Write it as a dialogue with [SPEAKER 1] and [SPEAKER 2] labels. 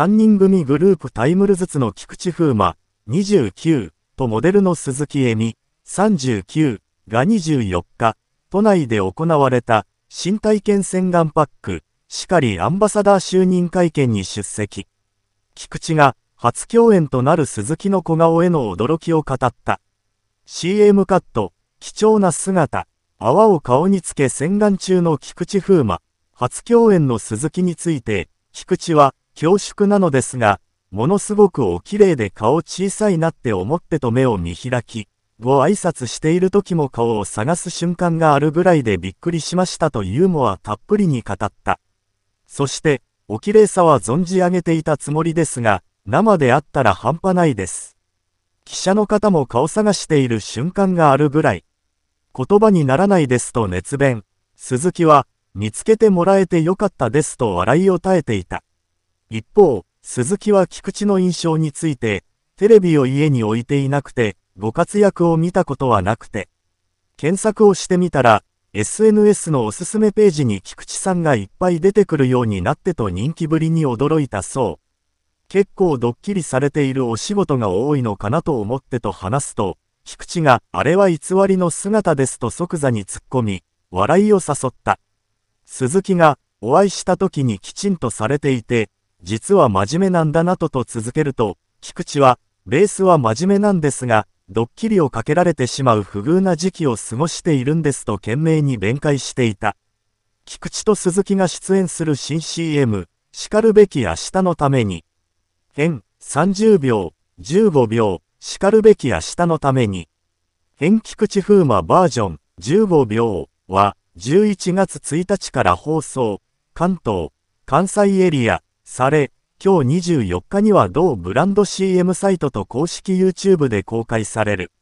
[SPEAKER 1] 3人組グループタイムルズツの菊池風磨、29、とモデルの鈴木恵美、39、が24日、都内で行われた、新体験洗顔パック、しかりアンバサダー就任会見に出席。菊池が、初共演となる鈴木の小顔への驚きを語った。CM カット、貴重な姿、泡を顔につけ洗顔中の菊池風磨、初共演の鈴木について、菊池は、恐縮なのですが、ものすごくお綺麗で顔小さいなって思ってと目を見開き、ご挨拶している時も顔を探す瞬間があるぐらいでびっくりしましたとユーモアたっぷりに語った。そして、お綺麗さは存じ上げていたつもりですが、生であったら半端ないです。記者の方も顔探している瞬間があるぐらい。言葉にならないですと熱弁。鈴木は、見つけてもらえてよかったですと笑いを絶えていた。一方、鈴木は菊池の印象について、テレビを家に置いていなくて、ご活躍を見たことはなくて、検索をしてみたら、SNS のおすすめページに菊池さんがいっぱい出てくるようになってと人気ぶりに驚いたそう。結構ドッキリされているお仕事が多いのかなと思ってと話すと、菊池があれは偽りの姿ですと即座に突っ込み、笑いを誘った。鈴木がお会いした時にきちんとされていて、実は真面目なんだなとと続けると、菊池は、ベースは真面目なんですが、ドッキリをかけられてしまう不遇な時期を過ごしているんですと懸命に弁解していた。菊池と鈴木が出演する新 CM、叱るべき明日のために。変、30秒、15秒、叱るべき明日のために。変菊池風磨バージョン15秒は11月1日から放送、関東、関西エリア、され、今日24日には同ブランド CM サイトと公式 YouTube で公開される。